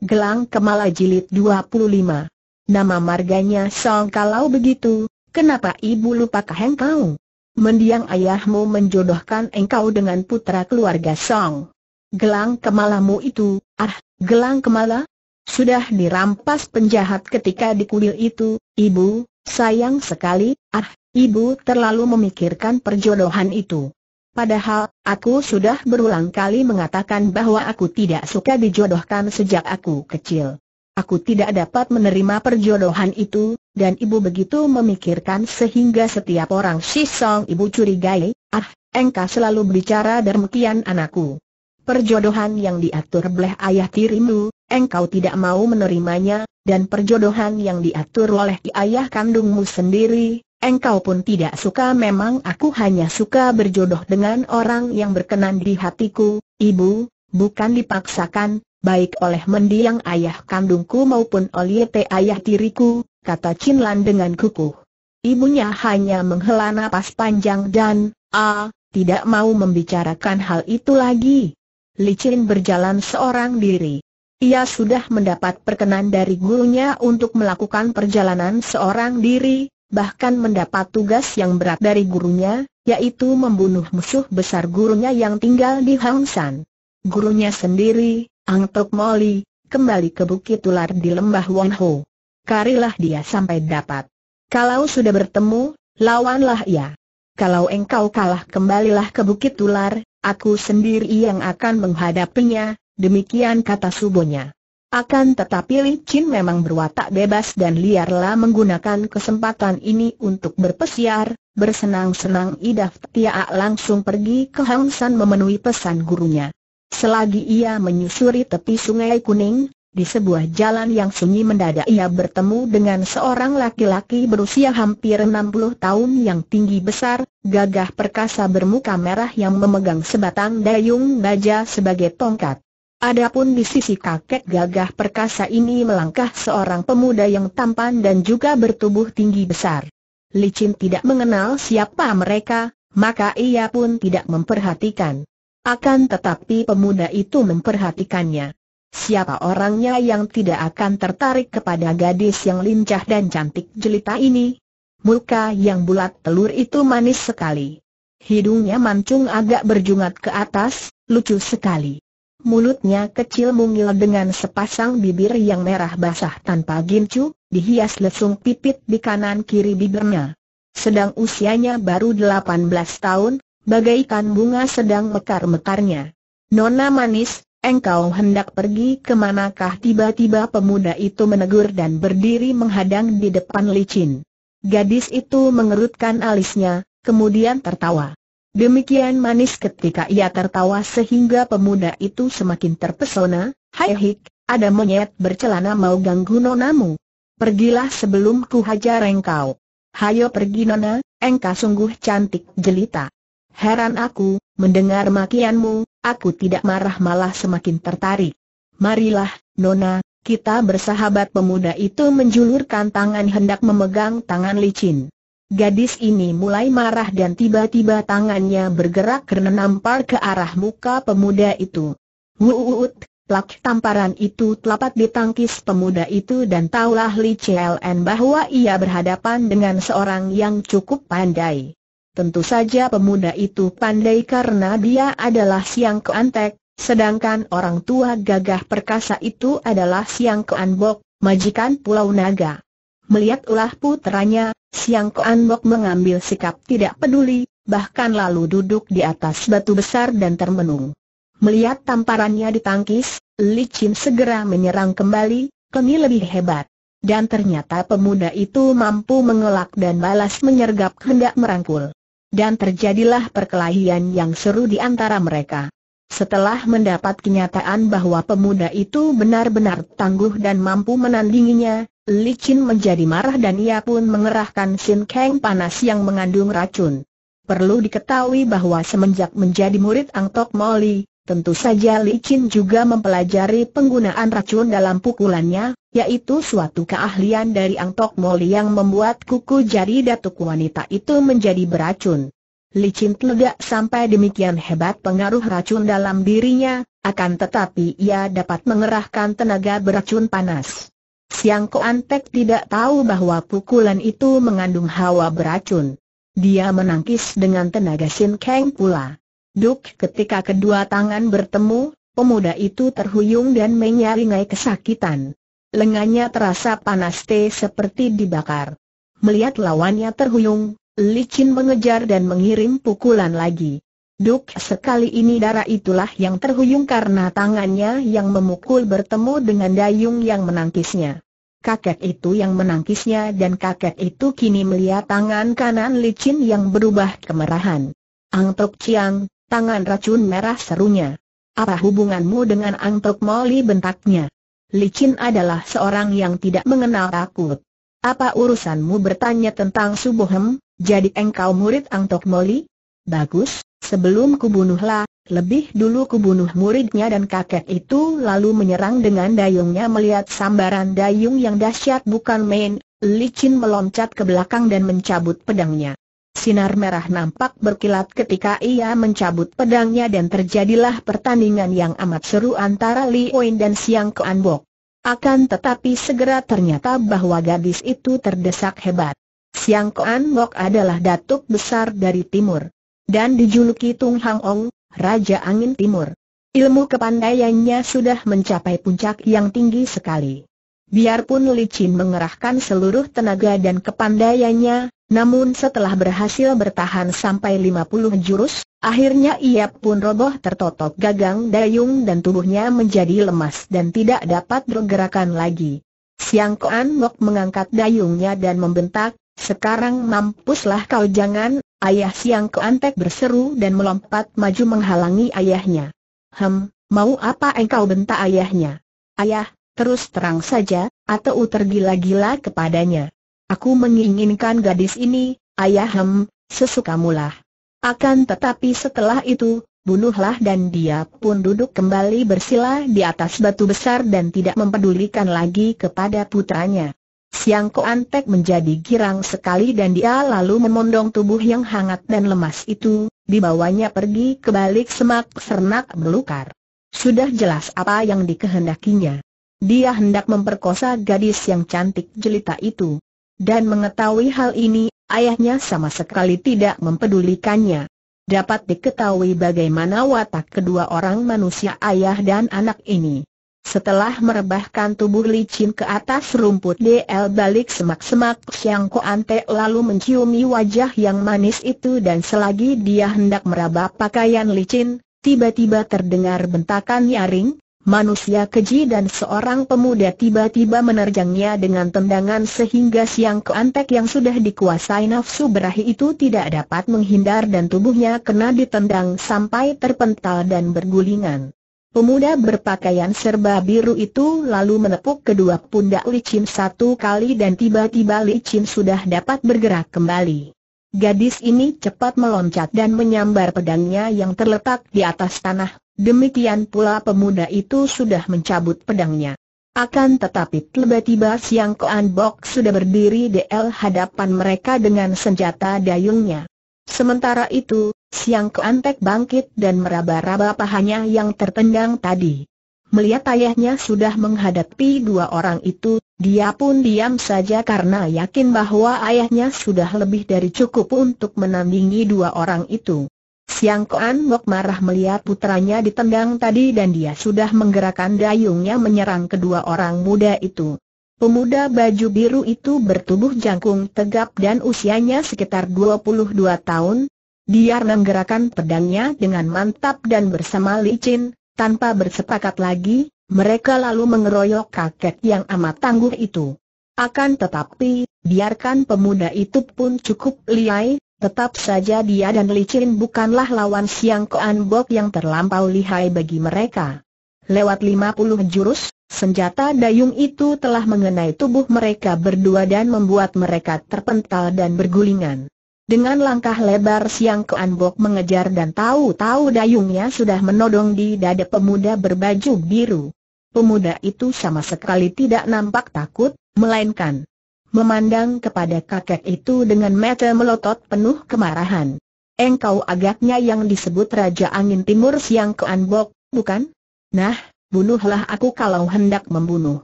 Gelang Kemala Jilid 25. Nama marganya Song kalau begitu, kenapa ibu lupa lupakah engkau? Mendiang ayahmu menjodohkan engkau dengan putra keluarga Song. Gelang kemalamu itu, ah, gelang kemala? Sudah dirampas penjahat ketika di kuil itu, ibu, sayang sekali, ah, ibu terlalu memikirkan perjodohan itu. Padahal, aku sudah berulang kali mengatakan bahwa aku tidak suka dijodohkan sejak aku kecil. Aku tidak dapat menerima perjodohan itu, dan ibu begitu memikirkan sehingga setiap orang sisong ibu curigai, ah, engkau selalu berbicara demikian anakku. Perjodohan yang diatur oleh ayah tirimu, engkau tidak mau menerimanya, dan perjodohan yang diatur oleh ayah kandungmu sendiri, Engkau pun tidak suka memang aku hanya suka berjodoh dengan orang yang berkenan di hatiku, ibu, bukan dipaksakan, baik oleh mendiang ayah kandungku maupun oleh te ayah tiriku, kata Chin dengan kukuh. Ibunya hanya menghela napas panjang dan, ah, tidak mau membicarakan hal itu lagi. Li Chin berjalan seorang diri. Ia sudah mendapat perkenan dari gurunya untuk melakukan perjalanan seorang diri, bahkan mendapat tugas yang berat dari gurunya, yaitu membunuh musuh besar gurunya yang tinggal di Hang San. Gurunya sendiri, Ang Tok Moli, kembali ke Bukit Ular di Lembah Wonho. Ho. Karilah dia sampai dapat. Kalau sudah bertemu, lawanlah ia. Kalau engkau kalah kembalilah ke Bukit Ular, aku sendiri yang akan menghadapinya, demikian kata Subonya. Akan tetapi Li Chin memang berwatak bebas dan liarlah menggunakan kesempatan ini untuk berpesiar, bersenang-senang Idah Tia langsung pergi ke Hang San memenuhi pesan gurunya. Selagi ia menyusuri tepi sungai kuning, di sebuah jalan yang sunyi mendadak ia bertemu dengan seorang laki-laki berusia hampir 60 tahun yang tinggi besar, gagah perkasa bermuka merah yang memegang sebatang dayung baja sebagai tongkat. Adapun di sisi kakek gagah perkasa ini melangkah seorang pemuda yang tampan dan juga bertubuh tinggi besar. Licin tidak mengenal siapa mereka, maka ia pun tidak memperhatikan. Akan tetapi pemuda itu memperhatikannya. Siapa orangnya yang tidak akan tertarik kepada gadis yang lincah dan cantik jelita ini? Muka yang bulat telur itu manis sekali. Hidungnya mancung agak berjungat ke atas, lucu sekali. Mulutnya kecil mungil dengan sepasang bibir yang merah basah tanpa gincu, dihias lesung pipit di kanan kiri bibirnya. Sedang usianya baru 18 tahun, bagaikan bunga sedang mekar-mekarnya. Nona manis, engkau hendak pergi ke manakah tiba-tiba pemuda itu menegur dan berdiri menghadang di depan licin. Gadis itu mengerutkan alisnya, kemudian tertawa. Demikian manis ketika ia tertawa sehingga pemuda itu semakin terpesona, Hai hik, ada monyet bercelana mau ganggu nonamu. Pergilah sebelum ku hajar engkau. Hayo pergi nona, engkau sungguh cantik jelita. Heran aku, mendengar makianmu, aku tidak marah malah semakin tertarik. Marilah, nona, kita bersahabat pemuda itu menjulurkan tangan hendak memegang tangan licin. Gadis ini mulai marah dan tiba-tiba tangannya bergerak karena nampar ke arah muka pemuda itu. Wuut, plak tamparan itu telapat ditangkis pemuda itu dan taulah Li CLN bahwa ia berhadapan dengan seorang yang cukup pandai. Tentu saja pemuda itu pandai karena dia adalah siang keantek, sedangkan orang tua gagah perkasa itu adalah siang keanbok, majikan Pulau Naga. Melihat ulah puteranya, Siang Koan mengambil sikap tidak peduli, bahkan lalu duduk di atas batu besar dan termenung. Melihat tamparannya ditangkis, Li Chin segera menyerang kembali, kini lebih hebat. Dan ternyata pemuda itu mampu mengelak dan balas menyergap hendak merangkul. Dan terjadilah perkelahian yang seru di antara mereka. Setelah mendapat kenyataan bahwa pemuda itu benar-benar tangguh dan mampu menandinginya, Li Qin menjadi marah dan ia pun mengerahkan Sin Kang panas yang mengandung racun. Perlu diketahui bahwa semenjak menjadi murid Ang Tok Moli, tentu saja Li Qin juga mempelajari penggunaan racun dalam pukulannya, yaitu suatu keahlian dari Ang Tok Moli yang membuat kuku jari datuk wanita itu menjadi beracun. Licin tidak sampai demikian hebat pengaruh racun dalam dirinya, akan tetapi ia dapat mengerahkan tenaga beracun panas. Siang Ko Antek tidak tahu bahwa pukulan itu mengandung hawa beracun. Dia menangkis dengan tenaga Sin Kang pula. Duk ketika kedua tangan bertemu, pemuda itu terhuyung dan menyaringai kesakitan. Lengannya terasa panas teh seperti dibakar. Melihat lawannya terhuyung, Li licin mengejar dan mengirim pukulan lagi. Duk sekali ini darah itulah yang terhuyung karena tangannya yang memukul bertemu dengan dayung yang menangkisnya. Kakek itu yang menangkisnya dan kakek itu kini melihat tangan kanan licin yang berubah kemerahan. Ang Tok Chiang, tangan racun merah serunya. Apa hubunganmu dengan Ang Tok Moli bentaknya? Licin adalah seorang yang tidak mengenal takut. Apa urusanmu bertanya tentang Subohem, jadi engkau murid Ang Tok Moli? Bagus, Sebelum kubunuhlah, lebih dulu kubunuh muridnya dan kakek itu lalu menyerang dengan dayungnya melihat sambaran dayung yang dahsyat bukan main, licin meloncat ke belakang dan mencabut pedangnya. Sinar merah nampak berkilat ketika ia mencabut pedangnya dan terjadilah pertandingan yang amat seru antara Li Oin dan Siang Kuan Bok. Akan tetapi segera ternyata bahwa gadis itu terdesak hebat. Siang Koan Bok adalah datuk besar dari timur dan dijuluki Tung Hang Ong, Raja Angin Timur. Ilmu kepandaiannya sudah mencapai puncak yang tinggi sekali. Biarpun Li Licin mengerahkan seluruh tenaga dan kepandaiannya, namun setelah berhasil bertahan sampai 50 jurus, akhirnya ia pun roboh tertotok gagang dayung dan tubuhnya menjadi lemas dan tidak dapat bergerakan lagi. Siang Koan Mok mengangkat dayungnya dan membentak, sekarang mampuslah kau jangan Ayah Siang Keantek berseru dan melompat maju menghalangi ayahnya. Hem, mau apa engkau bentak ayahnya? Ayah, terus terang saja, atau tergila-gila kepadanya. Aku menginginkan gadis ini, ayah hem, sesukamulah. Akan tetapi setelah itu, bunuhlah dan dia pun duduk kembali bersila di atas batu besar dan tidak mempedulikan lagi kepada putranya. Siang antek menjadi girang sekali dan dia lalu memondong tubuh yang hangat dan lemas itu, dibawanya pergi ke balik semak sernak belukar. Sudah jelas apa yang dikehendakinya. Dia hendak memperkosa gadis yang cantik jelita itu. Dan mengetahui hal ini, ayahnya sama sekali tidak mempedulikannya. Dapat diketahui bagaimana watak kedua orang manusia ayah dan anak ini. Setelah merebahkan tubuh licin ke atas rumput DL balik semak-semak Siang Koante lalu menciumi wajah yang manis itu dan selagi dia hendak meraba pakaian licin, tiba-tiba terdengar bentakan nyaring, manusia keji dan seorang pemuda tiba-tiba menerjangnya dengan tendangan sehingga Siang ante yang sudah dikuasai nafsu berahi itu tidak dapat menghindar dan tubuhnya kena ditendang sampai terpental dan bergulingan. Pemuda berpakaian serba biru itu lalu menepuk kedua pundak Li licin satu kali dan tiba-tiba Li licin sudah dapat bergerak kembali. Gadis ini cepat meloncat dan menyambar pedangnya yang terletak di atas tanah, demikian pula pemuda itu sudah mencabut pedangnya. Akan tetapi tiba-tiba Siang Koan Bok sudah berdiri di el hadapan mereka dengan senjata dayungnya. Sementara itu, Siang Keantek bangkit dan meraba-raba pahanya yang tertendang tadi. Melihat ayahnya sudah menghadapi dua orang itu, dia pun diam saja karena yakin bahwa ayahnya sudah lebih dari cukup untuk menandingi dua orang itu. Siang Koan Mok marah melihat putranya ditendang tadi dan dia sudah menggerakkan dayungnya menyerang kedua orang muda itu. Pemuda baju biru itu bertubuh jangkung tegap dan usianya sekitar 22 tahun, dia menggerakkan pedangnya dengan mantap dan bersama licin, tanpa bersepakat lagi, mereka lalu mengeroyok kakek yang amat tangguh itu. Akan tetapi, biarkan pemuda itu pun cukup lihai, tetap saja dia dan licin bukanlah lawan siang Koan yang terlampau lihai bagi mereka. Lewat 50 jurus, senjata dayung itu telah mengenai tubuh mereka berdua dan membuat mereka terpental dan bergulingan. Dengan langkah lebar Siang Keanbok mengejar dan tahu-tahu dayungnya sudah menodong di dada pemuda berbaju biru. Pemuda itu sama sekali tidak nampak takut, melainkan memandang kepada kakek itu dengan mata melotot penuh kemarahan. Engkau agaknya yang disebut Raja Angin Timur Siang Keanbok, bukan? Nah, bunuhlah aku kalau hendak membunuh.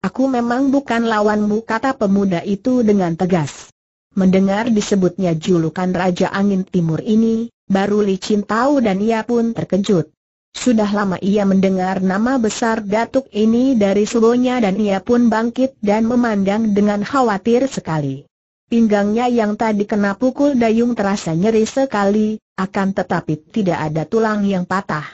Aku memang bukan lawanmu kata pemuda itu dengan tegas. Mendengar disebutnya julukan Raja Angin Timur ini, baru licin tahu dan ia pun terkejut. Sudah lama ia mendengar nama besar Datuk ini dari subuhnya dan ia pun bangkit dan memandang dengan khawatir sekali. Pinggangnya yang tadi kena pukul dayung terasa nyeri sekali, akan tetapi tidak ada tulang yang patah.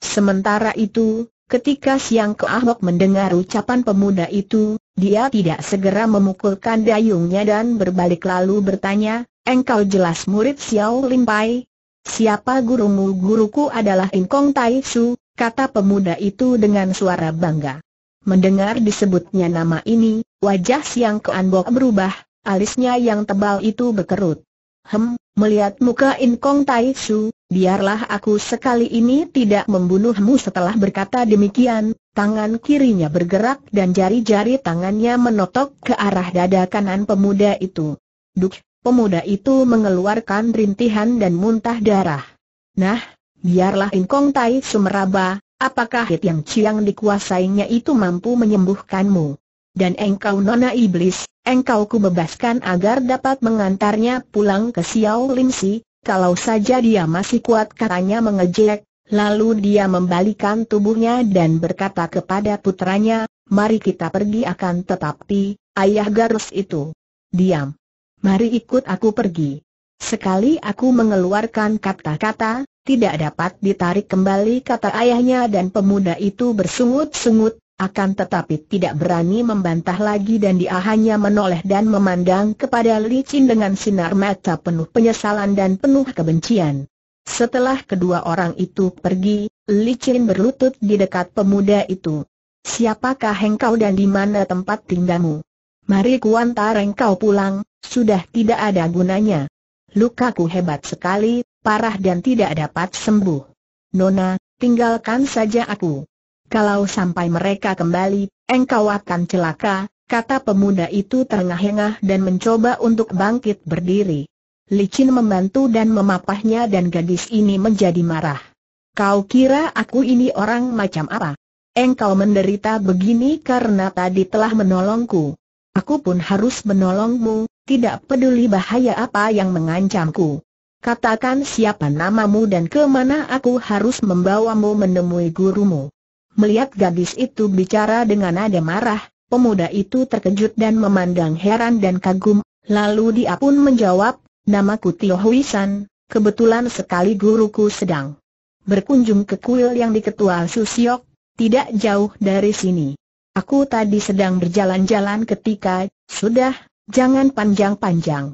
Sementara itu, ketika Siang Keahok mendengar ucapan pemuda itu, dia tidak segera memukulkan dayungnya dan berbalik lalu bertanya, engkau jelas murid Xiao Lim Pai? Siapa gurumu? Guruku adalah Inkong Tai Su, kata pemuda itu dengan suara bangga. Mendengar disebutnya nama ini, wajah Siang Keanbok berubah, alisnya yang tebal itu berkerut. Hem, Melihat muka Inkong Tai Su, biarlah aku sekali ini tidak membunuhmu setelah berkata demikian, tangan kirinya bergerak dan jari-jari tangannya menotok ke arah dada kanan pemuda itu. Duk, pemuda itu mengeluarkan rintihan dan muntah darah. Nah, biarlah Inkong Tai Su meraba, apakah hit yang ciang dikuasainya itu mampu menyembuhkanmu? dan engkau nona iblis, engkau ku bebaskan agar dapat mengantarnya pulang ke Xiao Si, kalau saja dia masih kuat katanya mengejek, lalu dia membalikan tubuhnya dan berkata kepada putranya, mari kita pergi akan tetapi, ayah garus itu. Diam. Mari ikut aku pergi. Sekali aku mengeluarkan kata-kata, tidak dapat ditarik kembali kata ayahnya dan pemuda itu bersungut-sungut, akan tetapi tidak berani membantah lagi dan dia hanya menoleh dan memandang kepada Li Qin dengan sinar mata penuh penyesalan dan penuh kebencian. Setelah kedua orang itu pergi, Li Qin berlutut di dekat pemuda itu. Siapakah engkau dan di mana tempat tinggalmu? Mari kuantar engkau pulang, sudah tidak ada gunanya. Lukaku hebat sekali, parah dan tidak dapat sembuh. Nona, tinggalkan saja aku. Kalau sampai mereka kembali, engkau akan celaka, kata pemuda itu terengah-engah dan mencoba untuk bangkit berdiri. Licin membantu dan memapahnya dan gadis ini menjadi marah. Kau kira aku ini orang macam apa? Engkau menderita begini karena tadi telah menolongku. Aku pun harus menolongmu, tidak peduli bahaya apa yang mengancamku. Katakan siapa namamu dan kemana aku harus membawamu menemui gurumu. Melihat gadis itu bicara dengan nada marah, pemuda itu terkejut dan memandang heran dan kagum, lalu dia pun menjawab, namaku Tio San, kebetulan sekali guruku sedang berkunjung ke kuil yang diketua Susiok, tidak jauh dari sini. Aku tadi sedang berjalan-jalan ketika, sudah, jangan panjang-panjang.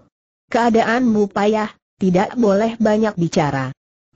Keadaanmu payah, tidak boleh banyak bicara.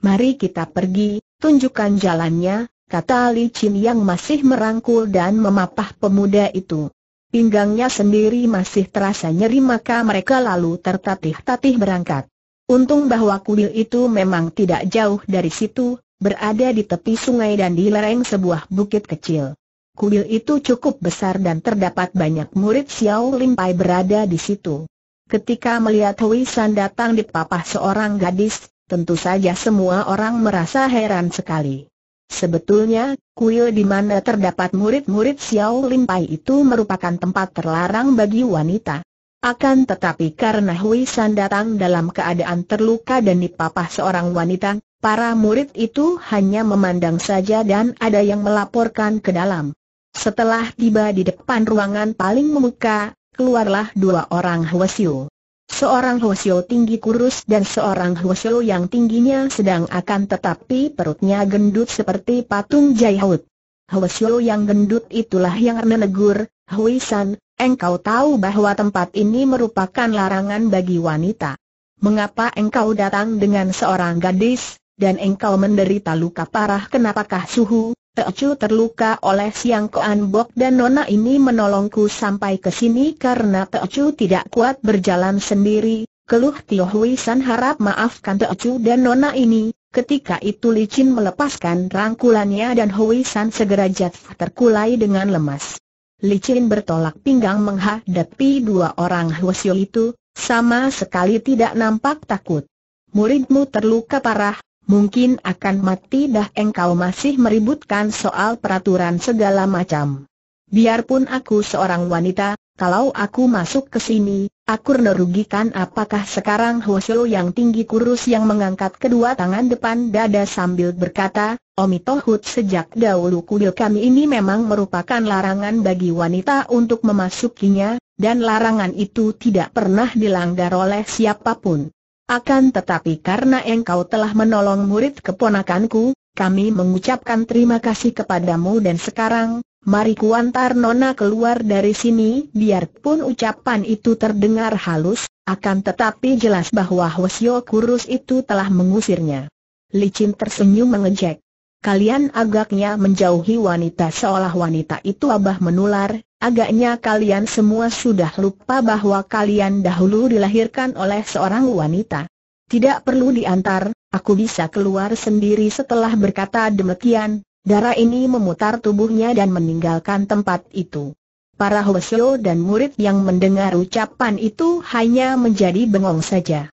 Mari kita pergi, tunjukkan jalannya, kata Li Chin yang masih merangkul dan memapah pemuda itu. Pinggangnya sendiri masih terasa nyeri maka mereka lalu tertatih-tatih berangkat. Untung bahwa kuil itu memang tidak jauh dari situ, berada di tepi sungai dan di lereng sebuah bukit kecil. Kuil itu cukup besar dan terdapat banyak murid Xiao Limpai berada di situ. Ketika melihat Hui San datang dipapah seorang gadis, tentu saja semua orang merasa heran sekali. Sebetulnya, kuil di mana terdapat murid-murid Xiao Lim Pai itu merupakan tempat terlarang bagi wanita. Akan tetapi karena Hui San datang dalam keadaan terluka dan dipapah seorang wanita, para murid itu hanya memandang saja dan ada yang melaporkan ke dalam. Setelah tiba di depan ruangan paling memuka, keluarlah dua orang Hwasiu. Seorang Hosyo tinggi kurus dan seorang Hosyo yang tingginya sedang akan tetapi perutnya gendut seperti patung jayhut. Hosyo yang gendut itulah yang menegur, Hui San, engkau tahu bahwa tempat ini merupakan larangan bagi wanita. Mengapa engkau datang dengan seorang gadis, dan engkau menderita luka parah kenapakah suhu, Teocu terluka oleh Siang Koan Bok dan Nona ini menolongku sampai ke sini karena Teocu tidak kuat berjalan sendiri. Keluh Tio Hui San harap maafkan Teocu dan Nona ini. Ketika itu licin melepaskan rangkulannya dan Hui San segera jatuh terkulai dengan lemas. Licin bertolak pinggang menghadapi dua orang hwasyo itu, sama sekali tidak nampak takut. Muridmu terluka parah, mungkin akan mati dah engkau masih meributkan soal peraturan segala macam. Biarpun aku seorang wanita, kalau aku masuk ke sini, aku nerugikan. apakah sekarang Hoseo yang tinggi kurus yang mengangkat kedua tangan depan dada sambil berkata, Omitohut sejak dahulu kudil kami ini memang merupakan larangan bagi wanita untuk memasukinya, dan larangan itu tidak pernah dilanggar oleh siapapun. Akan tetapi karena engkau telah menolong murid keponakanku, kami mengucapkan terima kasih kepadamu dan sekarang, mari kuantar Nona keluar dari sini. Biarpun ucapan itu terdengar halus, akan tetapi jelas bahwa Hwasyo Kurus itu telah mengusirnya. Licin tersenyum mengejek kalian agaknya menjauhi wanita seolah wanita itu abah menular, agaknya kalian semua sudah lupa bahwa kalian dahulu dilahirkan oleh seorang wanita. Tidak perlu diantar, aku bisa keluar sendiri setelah berkata demikian, darah ini memutar tubuhnya dan meninggalkan tempat itu. Para Hwasyo dan murid yang mendengar ucapan itu hanya menjadi bengong saja.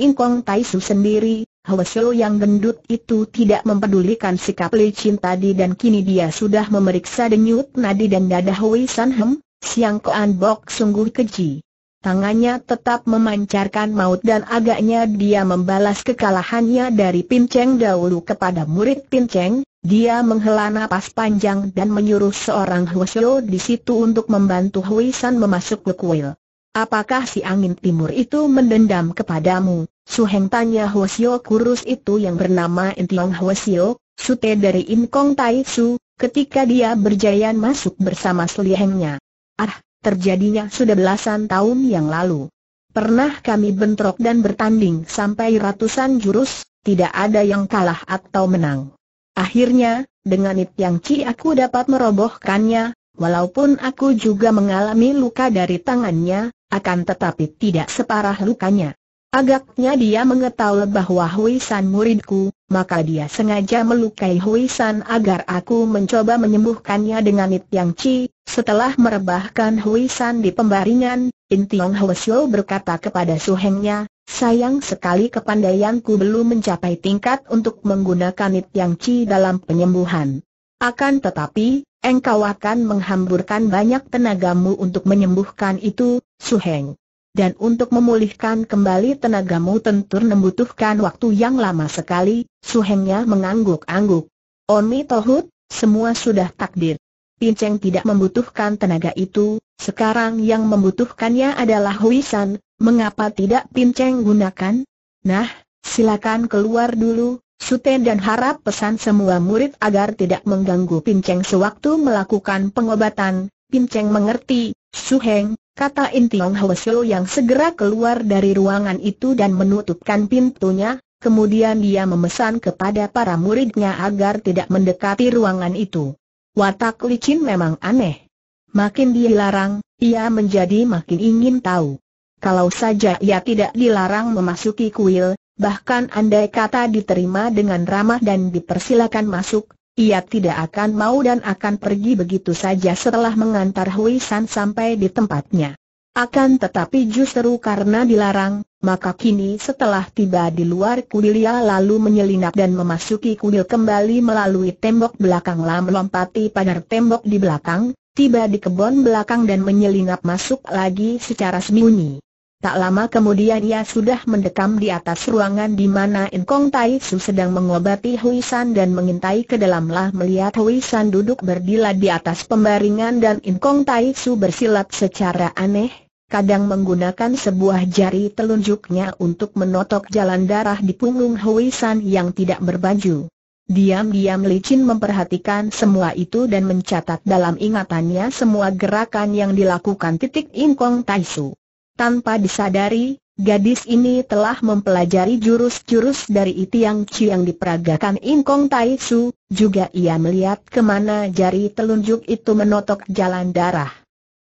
Ingkong Taisu sendiri, Hoesho yang gendut itu tidak mempedulikan sikap Li Chin tadi dan kini dia sudah memeriksa denyut nadi dan dada Hui San Hem, Siang Koan Bok sungguh keji. Tangannya tetap memancarkan maut dan agaknya dia membalas kekalahannya dari Pinceng dahulu kepada murid Pinceng, dia menghela napas panjang dan menyuruh seorang Hoesho di situ untuk membantu Hui San memasuk ke kuil. Apakah si angin timur itu mendendam kepadamu? Su Heng tanya Hwasyo kurus itu yang bernama Intiong Hwasyo, sute dari Inkong Tai Su, ketika dia berjaya masuk bersama selihengnya. Ah, terjadinya sudah belasan tahun yang lalu. Pernah kami bentrok dan bertanding sampai ratusan jurus, tidak ada yang kalah atau menang. Akhirnya, dengan It Yang Ci aku dapat merobohkannya, walaupun aku juga mengalami luka dari tangannya, akan tetapi tidak separah lukanya. Agaknya dia mengetahui bahwa Hui San muridku, maka dia sengaja melukai Hui San agar aku mencoba menyembuhkannya dengan It Yang Chi. Setelah merebahkan Hui San di pembaringan, In Tiong Hwasyo berkata kepada Su Hengnya, sayang sekali kepandaianku belum mencapai tingkat untuk menggunakan It Yang Chi dalam penyembuhan. Akan tetapi, engkau akan menghamburkan banyak tenagamu untuk menyembuhkan itu, Su Heng dan untuk memulihkan kembali tenagamu tentu membutuhkan waktu yang lama sekali, suhengnya mengangguk-angguk. Oni Tohut, semua sudah takdir. Pinceng tidak membutuhkan tenaga itu, sekarang yang membutuhkannya adalah Huisan, mengapa tidak Pinceng gunakan? Nah, silakan keluar dulu, Suten dan harap pesan semua murid agar tidak mengganggu Pinceng sewaktu melakukan pengobatan. Pinceng mengerti, Suheng, kata Intiong Hua yang segera keluar dari ruangan itu dan menutupkan pintunya, kemudian dia memesan kepada para muridnya agar tidak mendekati ruangan itu. Watak licin memang aneh. Makin dilarang, ia menjadi makin ingin tahu. Kalau saja ia tidak dilarang memasuki kuil, bahkan andai kata diterima dengan ramah dan dipersilakan masuk, ia tidak akan mau dan akan pergi begitu saja setelah mengantar Hui San sampai di tempatnya. Akan tetapi justru karena dilarang, maka kini setelah tiba di luar kuil ia lalu menyelinap dan memasuki kuil kembali melalui tembok belakang lam melompati pagar tembok di belakang, tiba di kebun belakang dan menyelinap masuk lagi secara sembunyi. Tak lama kemudian ia sudah mendekam di atas ruangan di mana Inkong Tai Su sedang mengobati Hui San dan mengintai ke dalamlah melihat Hui San duduk berdila di atas pembaringan dan Inkong Tai Su bersilat secara aneh, kadang menggunakan sebuah jari telunjuknya untuk menotok jalan darah di punggung Hui San yang tidak berbaju. Diam-diam licin memperhatikan semua itu dan mencatat dalam ingatannya semua gerakan yang dilakukan titik Inkong Tai Su. Tanpa disadari, gadis ini telah mempelajari jurus-jurus dari iti yang ci yang diperagakan Ingkong Tai Su, juga ia melihat kemana jari telunjuk itu menotok jalan darah.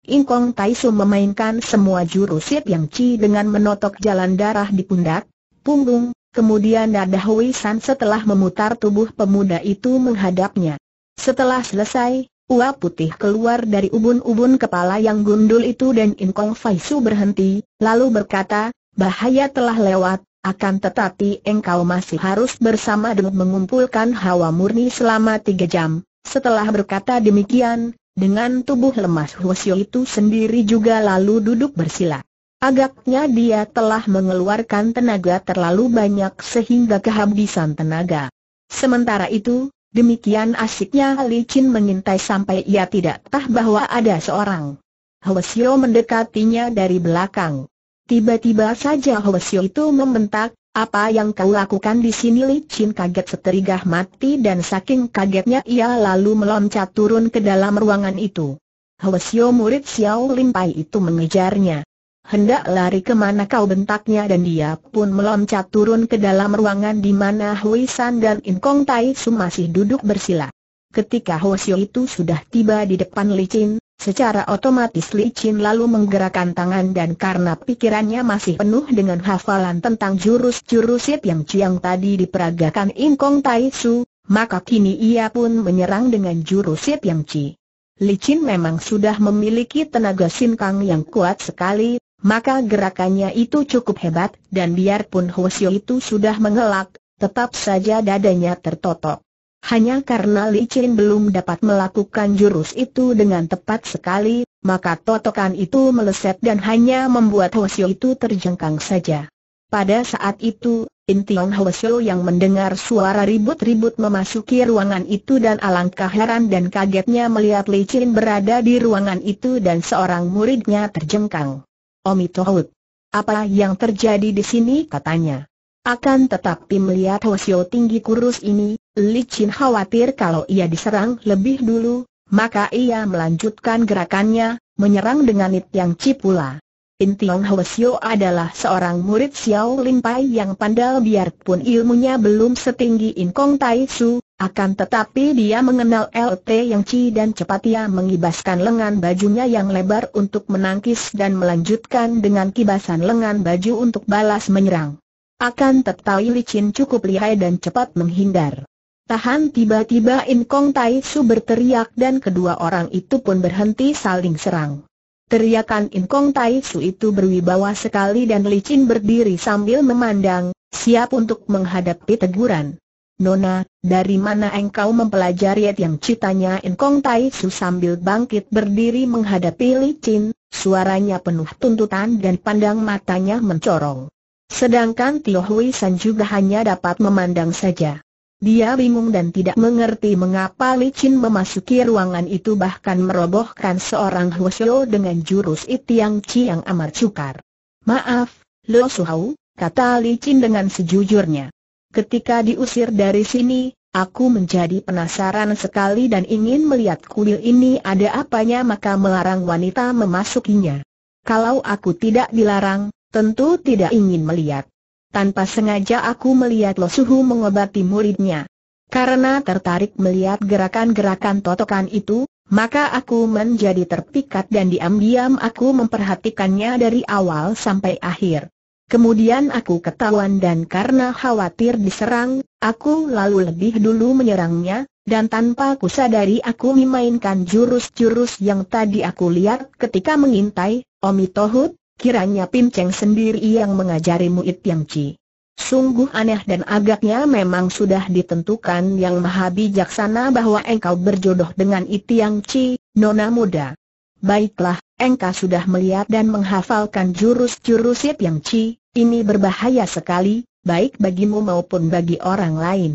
Ingkong Tai Su memainkan semua jurus yang ci dengan menotok jalan darah di pundak, punggung, kemudian dada Hui San setelah memutar tubuh pemuda itu menghadapnya. Setelah selesai, Uap putih keluar dari ubun-ubun kepala yang gundul itu dan Inkong Faisu berhenti, lalu berkata, bahaya telah lewat, akan tetapi engkau masih harus bersama dengan mengumpulkan hawa murni selama tiga jam. Setelah berkata demikian, dengan tubuh lemas Huosio itu sendiri juga lalu duduk bersila. Agaknya dia telah mengeluarkan tenaga terlalu banyak sehingga kehabisan tenaga. Sementara itu, Demikian asiknya Licin mengintai sampai ia tidak tahu bahwa ada seorang. Hwasyo mendekatinya dari belakang. Tiba-tiba saja Hwasyo itu membentak, apa yang kau lakukan di sini Licin kaget seterigah mati dan saking kagetnya ia lalu meloncat turun ke dalam ruangan itu. Hwasyo murid Xiao Limpai itu mengejarnya hendak lari kemana kau bentaknya dan dia pun meloncat turun ke dalam ruangan di mana Hui San dan In Kong Tai Su masih duduk bersila. Ketika Hosio itu sudah tiba di depan Licin, secara otomatis Licin lalu menggerakkan tangan dan karena pikirannya masih penuh dengan hafalan tentang jurus-jurus yang Chiang tadi diperagakan In Kong Tai Su, maka kini ia pun menyerang dengan jurus yang Chi. Licin memang sudah memiliki tenaga sinkang yang kuat sekali, maka gerakannya itu cukup hebat, dan biarpun Hwasyo itu sudah mengelak, tetap saja dadanya tertotok. Hanya karena Li Qin belum dapat melakukan jurus itu dengan tepat sekali, maka totokan itu meleset dan hanya membuat Hwasyo itu terjengkang saja. Pada saat itu, Intiong Hwasyo yang mendengar suara ribut-ribut memasuki ruangan itu dan alangkah heran dan kagetnya melihat Li Qin berada di ruangan itu dan seorang muridnya terjengkang. Omi Tohut. Apa yang terjadi di sini katanya. Akan tetapi melihat Hosio tinggi kurus ini, Li Chin khawatir kalau ia diserang lebih dulu, maka ia melanjutkan gerakannya, menyerang dengan It Yang Cipula. In Tiong Ho adalah seorang murid Xiao Lin Pai yang pandal biarpun ilmunya belum setinggi In Kong Tai Su, akan tetapi dia mengenal LT Yang Chi dan cepat ia mengibaskan lengan bajunya yang lebar untuk menangkis dan melanjutkan dengan kibasan lengan baju untuk balas menyerang. Akan tetapi Li Chin cukup lihai dan cepat menghindar. Tahan tiba-tiba In Kong Tai Su berteriak dan kedua orang itu pun berhenti saling serang. Teriakan Inkong Tai Su itu berwibawa sekali dan licin berdiri sambil memandang, siap untuk menghadapi teguran. Nona, dari mana engkau mempelajari yang citanya Inkong Tai Su sambil bangkit berdiri menghadapi licin, suaranya penuh tuntutan dan pandang matanya mencorong. Sedangkan Tio Hui San juga hanya dapat memandang saja. Dia bingung dan tidak mengerti mengapa Li licin memasuki ruangan itu bahkan merobohkan seorang Huosyo dengan jurus itu yang yang amat sukar. Maaf, Lo Suhau, kata Li licin dengan sejujurnya. Ketika diusir dari sini, aku menjadi penasaran sekali dan ingin melihat kuil ini ada apanya maka melarang wanita memasukinya. Kalau aku tidak dilarang, tentu tidak ingin melihat. Tanpa sengaja aku melihat Lo Suhu mengobati muridnya. Karena tertarik melihat gerakan-gerakan totokan itu, maka aku menjadi terpikat dan diam-diam aku memperhatikannya dari awal sampai akhir. Kemudian aku ketahuan dan karena khawatir diserang, aku lalu lebih dulu menyerangnya, dan tanpa aku sadari aku memainkan jurus-jurus yang tadi aku lihat ketika mengintai, Omi Tohut, kiranya Pinceng sendiri yang mengajarimu It Yang Ci. Sungguh aneh dan agaknya memang sudah ditentukan yang maha bijaksana bahwa engkau berjodoh dengan It Yang Ci, nona muda. Baiklah, engkau sudah melihat dan menghafalkan jurus-jurus It Yang Ci, ini berbahaya sekali, baik bagimu maupun bagi orang lain.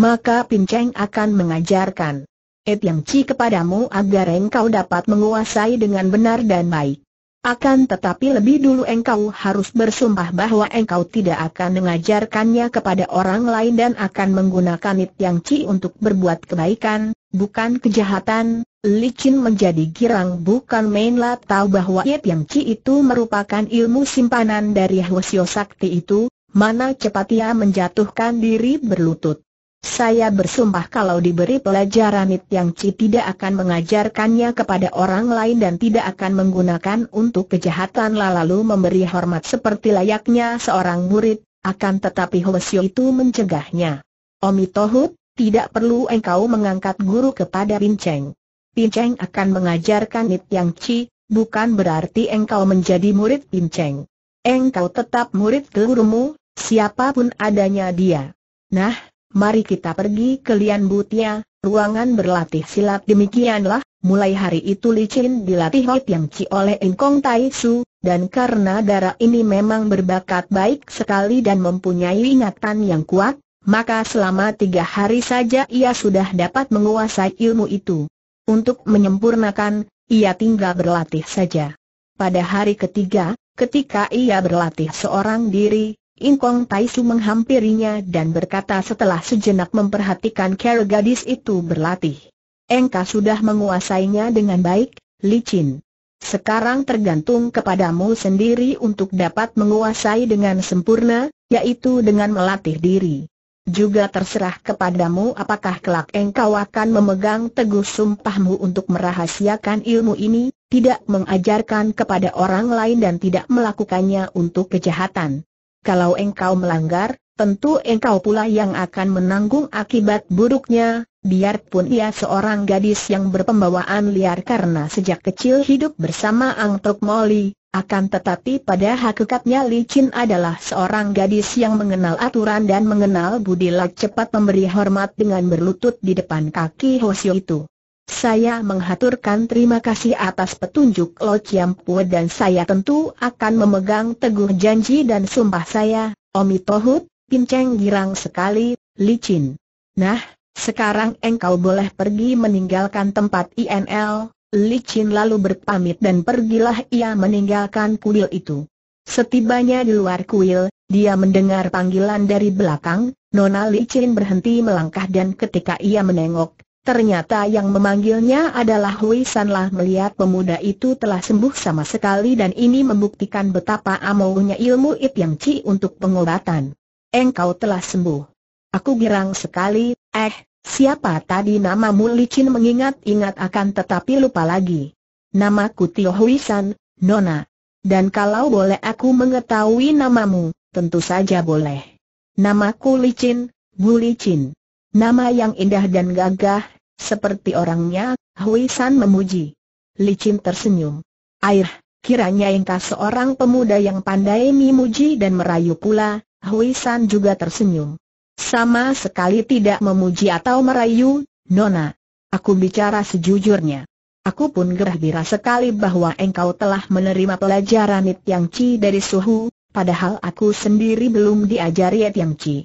Maka Pinceng akan mengajarkan It Yang Ci kepadamu agar engkau dapat menguasai dengan benar dan baik. Akan tetapi lebih dulu engkau harus bersumpah bahwa engkau tidak akan mengajarkannya kepada orang lain dan akan menggunakan It Yang Ci untuk berbuat kebaikan, bukan kejahatan. Licin menjadi girang bukan mainlah tahu bahwa It Yang Ci itu merupakan ilmu simpanan dari Hwasyo Sakti itu, mana cepat ia menjatuhkan diri berlutut. Saya bersumpah kalau diberi pelajaran It Yang Ci tidak akan mengajarkannya kepada orang lain dan tidak akan menggunakan untuk kejahatan lalu memberi hormat seperti layaknya seorang murid, akan tetapi Hwasyo itu mencegahnya. Omi Tohut, tidak perlu engkau mengangkat guru kepada Pinceng. Pinceng akan mengajarkan It Yang Ci, bukan berarti engkau menjadi murid Pinceng. Engkau tetap murid gurumu, siapapun adanya dia. Nah, mari kita pergi ke Lian Butia, ruangan berlatih silat demikianlah, mulai hari itu licin dilatih Hoi Yang Ci oleh Inkong Tai Su, dan karena darah ini memang berbakat baik sekali dan mempunyai ingatan yang kuat, maka selama tiga hari saja ia sudah dapat menguasai ilmu itu. Untuk menyempurnakan, ia tinggal berlatih saja. Pada hari ketiga, ketika ia berlatih seorang diri, Inkong Taisu menghampirinya dan berkata setelah sejenak memperhatikan cara gadis itu berlatih. Engkau sudah menguasainya dengan baik, licin. Sekarang tergantung kepadamu sendiri untuk dapat menguasai dengan sempurna, yaitu dengan melatih diri. Juga terserah kepadamu apakah kelak engkau akan memegang teguh sumpahmu untuk merahasiakan ilmu ini, tidak mengajarkan kepada orang lain dan tidak melakukannya untuk kejahatan kalau engkau melanggar, tentu engkau pula yang akan menanggung akibat buruknya, biarpun ia seorang gadis yang berpembawaan liar karena sejak kecil hidup bersama Ang Tok Moli, akan tetapi pada hakikatnya Licin adalah seorang gadis yang mengenal aturan dan mengenal budilak. cepat memberi hormat dengan berlutut di depan kaki Hosio itu. Saya menghaturkan terima kasih atas petunjuk Lo Chiam Pue dan saya tentu akan memegang teguh janji dan sumpah saya, Omi Tohut, pinceng girang sekali, licin. Nah, sekarang engkau boleh pergi meninggalkan tempat INL, licin lalu berpamit dan pergilah ia meninggalkan kuil itu. Setibanya di luar kuil, dia mendengar panggilan dari belakang, Nona Licin berhenti melangkah dan ketika ia menengok, Ternyata yang memanggilnya adalah Hui San melihat pemuda itu telah sembuh sama sekali dan ini membuktikan betapa amaunya ilmu It Yang Chi untuk pengobatan. Engkau telah sembuh. Aku girang sekali, eh, siapa tadi namamu licin mengingat-ingat akan tetapi lupa lagi. Namaku Tio Hui San, Nona. Dan kalau boleh aku mengetahui namamu, tentu saja boleh. Namaku Chin, Bu Chin. Nama yang indah dan gagah, seperti orangnya, Hui San memuji. Licin tersenyum. Air, kiranya engkau seorang pemuda yang pandai memuji dan merayu pula, Hui San juga tersenyum. Sama sekali tidak memuji atau merayu, Nona. Aku bicara sejujurnya. Aku pun gerah bira sekali bahwa engkau telah menerima pelajaran It Yang Ci dari Suhu, padahal aku sendiri belum diajari It Yang Ci.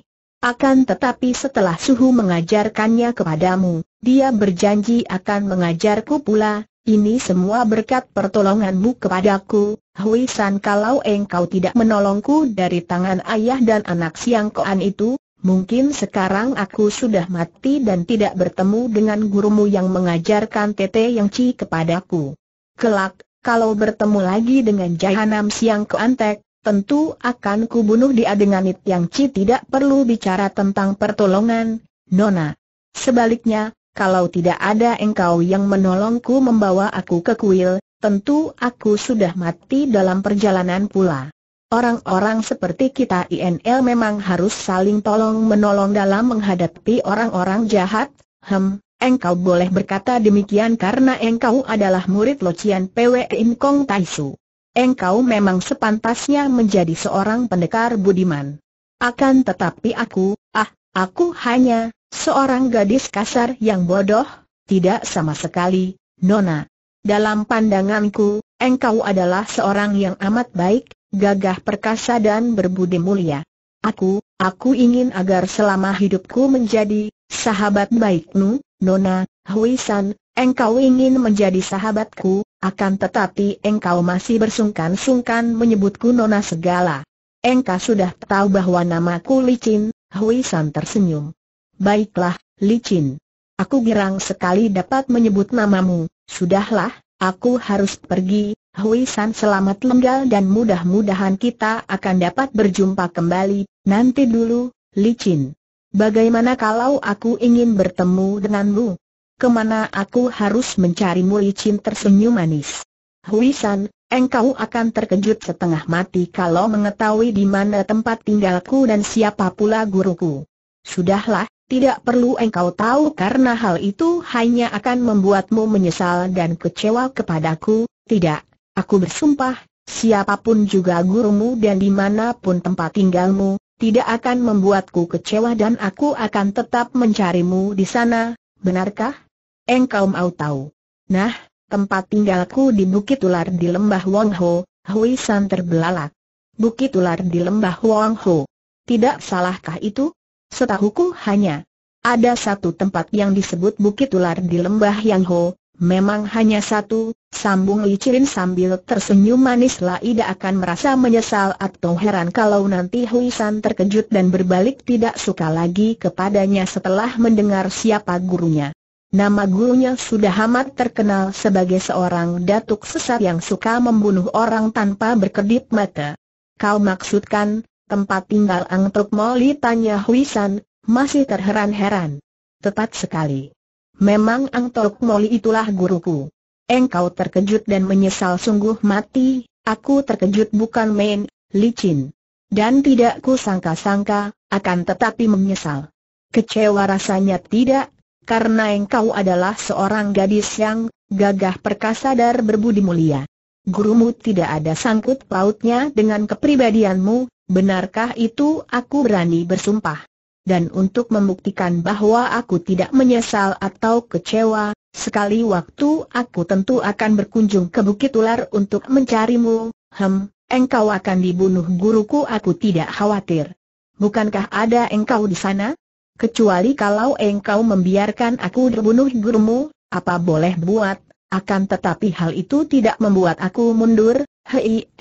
Akan tetapi setelah Suhu mengajarkannya kepadamu, dia berjanji akan mengajarku pula, ini semua berkat pertolonganmu kepadaku, Hui San kalau engkau tidak menolongku dari tangan ayah dan anak siang koan itu, Mungkin sekarang aku sudah mati dan tidak bertemu dengan gurumu yang mengajarkan Tete Yang Ci kepadaku. Kelak, kalau bertemu lagi dengan Jahanam Siang tek, tentu akan kubunuh dia dengan It Yang Ci tidak perlu bicara tentang pertolongan, Nona. Sebaliknya, kalau tidak ada engkau yang menolongku membawa aku ke kuil, tentu aku sudah mati dalam perjalanan pula. Orang-orang seperti kita INL memang harus saling tolong-menolong dalam menghadapi orang-orang jahat, hem, engkau boleh berkata demikian karena engkau adalah murid Locian PW In Kong Tai Su. Engkau memang sepantasnya menjadi seorang pendekar budiman. Akan tetapi aku, ah, aku hanya, Seorang gadis kasar yang bodoh? Tidak sama sekali, Nona. Dalam pandanganku, engkau adalah seorang yang amat baik, gagah perkasa dan berbudi mulia. Aku, aku ingin agar selama hidupku menjadi sahabat baikmu, Nona, Hui San, engkau ingin menjadi sahabatku, akan tetapi engkau masih bersungkan-sungkan menyebutku Nona segala. Engkau sudah tahu bahwa namaku licin, Hui San tersenyum. Baiklah, licin. Aku girang sekali dapat menyebut namamu. Sudahlah, aku harus pergi. Hui San selamat lenggal dan mudah-mudahan kita akan dapat berjumpa kembali. Nanti dulu, licin. Bagaimana kalau aku ingin bertemu denganmu? Kemana aku harus mencarimu licin tersenyum manis? Hui San, engkau akan terkejut setengah mati kalau mengetahui di mana tempat tinggalku dan siapa pula guruku. Sudahlah, tidak perlu engkau tahu karena hal itu hanya akan membuatmu menyesal dan kecewa kepadaku, tidak, aku bersumpah, siapapun juga gurumu dan dimanapun tempat tinggalmu, tidak akan membuatku kecewa dan aku akan tetap mencarimu di sana, benarkah? Engkau mau tahu? Nah, tempat tinggalku di Bukit Ular di Lembah Wangho. Ho, Hui San terbelalak. Bukit Ular di Lembah Wangho. Tidak salahkah itu? Setahuku hanya ada satu tempat yang disebut Bukit Ular di Lembah Yang Ho, memang hanya satu, sambung Licirin sambil tersenyum manis Ida akan merasa menyesal atau heran kalau nanti Hui San terkejut dan berbalik tidak suka lagi kepadanya setelah mendengar siapa gurunya. Nama gurunya sudah amat terkenal sebagai seorang datuk sesat yang suka membunuh orang tanpa berkedip mata. Kau maksudkan, tempat tinggal Ang Tuk Moli tanya Huisan, masih terheran-heran. Tepat sekali. Memang Ang Tuk Moli itulah guruku. Engkau terkejut dan menyesal sungguh mati, aku terkejut bukan main, licin. Dan tidak ku sangka-sangka, akan tetapi menyesal. Kecewa rasanya tidak, karena engkau adalah seorang gadis yang gagah perkasa dan berbudi mulia. Gurumu tidak ada sangkut pautnya dengan kepribadianmu, benarkah itu aku berani bersumpah? Dan untuk membuktikan bahwa aku tidak menyesal atau kecewa, sekali waktu aku tentu akan berkunjung ke Bukit Ular untuk mencarimu, hem, engkau akan dibunuh guruku aku tidak khawatir. Bukankah ada engkau di sana? Kecuali kalau engkau membiarkan aku dibunuh gurumu, apa boleh buat, akan tetapi hal itu tidak membuat aku mundur, hei,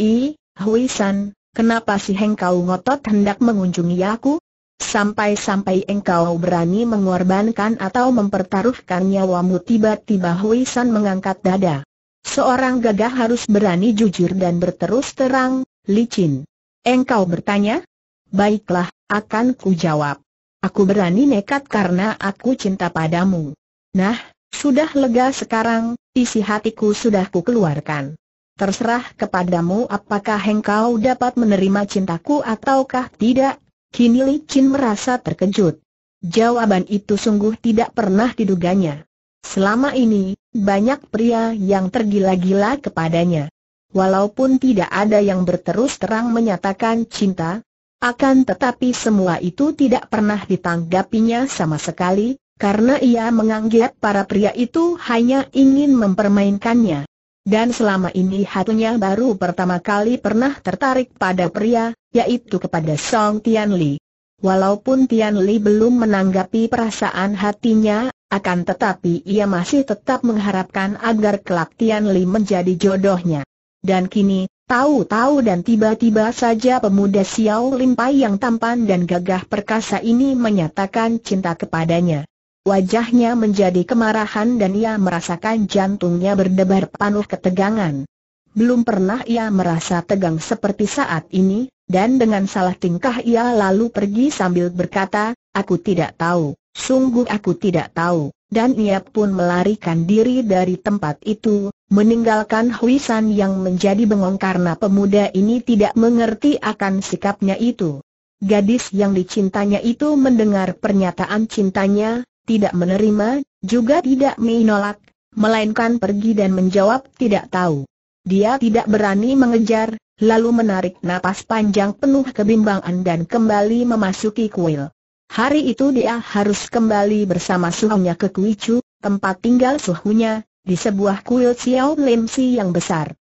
hui san, Kenapa sih engkau ngotot hendak mengunjungi aku? Sampai-sampai engkau berani mengorbankan atau mempertaruhkan nyawamu tiba-tiba Hui San mengangkat dada. Seorang gagah harus berani jujur dan berterus terang, licin. Engkau bertanya? Baiklah, akan ku jawab. Aku berani nekat karena aku cinta padamu. Nah, sudah lega sekarang, isi hatiku sudah ku keluarkan terserah kepadamu apakah engkau dapat menerima cintaku ataukah tidak? Kini Li Qin merasa terkejut. Jawaban itu sungguh tidak pernah diduganya. Selama ini, banyak pria yang tergila-gila kepadanya. Walaupun tidak ada yang berterus terang menyatakan cinta, akan tetapi semua itu tidak pernah ditanggapinya sama sekali, karena ia menganggap para pria itu hanya ingin mempermainkannya. Dan selama ini hatinya baru pertama kali pernah tertarik pada pria, yaitu kepada Song Tian Li. Walaupun Tian Li belum menanggapi perasaan hatinya, akan tetapi ia masih tetap mengharapkan agar kelak Tian Li menjadi jodohnya. Dan kini, tahu-tahu dan tiba-tiba saja pemuda Xiao Limpai yang tampan dan gagah perkasa ini menyatakan cinta kepadanya. Wajahnya menjadi kemarahan dan ia merasakan jantungnya berdebar penuh ketegangan. Belum pernah ia merasa tegang seperti saat ini, dan dengan salah tingkah ia lalu pergi sambil berkata, aku tidak tahu, sungguh aku tidak tahu, dan ia pun melarikan diri dari tempat itu, meninggalkan Huisan yang menjadi bengong karena pemuda ini tidak mengerti akan sikapnya itu. Gadis yang dicintanya itu mendengar pernyataan cintanya, tidak menerima, juga tidak menolak, melainkan pergi dan menjawab tidak tahu. Dia tidak berani mengejar, lalu menarik napas panjang penuh kebimbangan dan kembali memasuki kuil. Hari itu dia harus kembali bersama suhunya ke Kuichu, tempat tinggal suhunya, di sebuah kuil Xiao Lim Si yang besar.